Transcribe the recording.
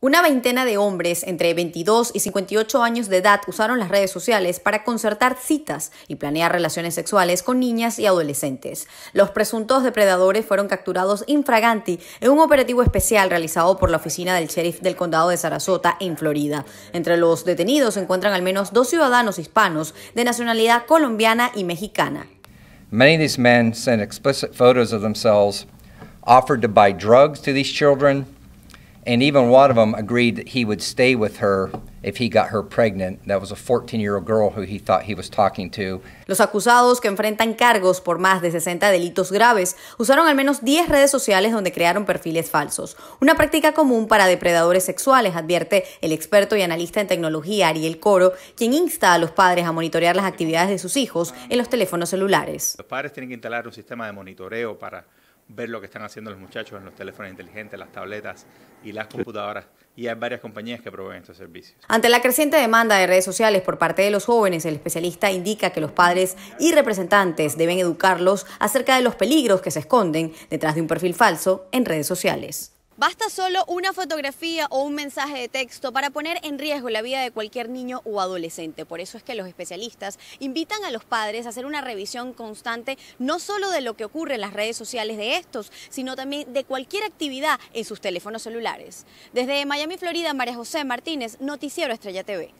Una veintena de hombres entre 22 y 58 años de edad usaron las redes sociales para concertar citas y planear relaciones sexuales con niñas y adolescentes. Los presuntos depredadores fueron capturados infraganti en un operativo especial realizado por la oficina del sheriff del condado de Sarasota en Florida. Entre los detenidos se encuentran al menos dos ciudadanos hispanos de nacionalidad colombiana y mexicana. Many of these men sent explicit photos of themselves, offered to buy drugs to these children and even one of them agreed that he would stay with her if he got her pregnant. 14-year-old girl who he thought he Los acusados que enfrentan cargos por más de 60 delitos graves usaron al menos 10 redes sociales donde crearon perfiles falsos, una práctica común para depredadores sexuales, advierte el experto y analista en tecnología Ariel Coro, quien insta a los padres a monitorear las actividades de sus hijos en los teléfonos celulares. Los padres tienen que instalar un sistema de monitoreo para ver lo que están haciendo los muchachos en los teléfonos inteligentes, las tabletas y las computadoras. Y hay varias compañías que proveen estos servicios. Ante la creciente demanda de redes sociales por parte de los jóvenes, el especialista indica que los padres y representantes deben educarlos acerca de los peligros que se esconden detrás de un perfil falso en redes sociales. Basta solo una fotografía o un mensaje de texto para poner en riesgo la vida de cualquier niño o adolescente. Por eso es que los especialistas invitan a los padres a hacer una revisión constante no solo de lo que ocurre en las redes sociales de estos, sino también de cualquier actividad en sus teléfonos celulares. Desde Miami, Florida, María José Martínez, Noticiero Estrella TV.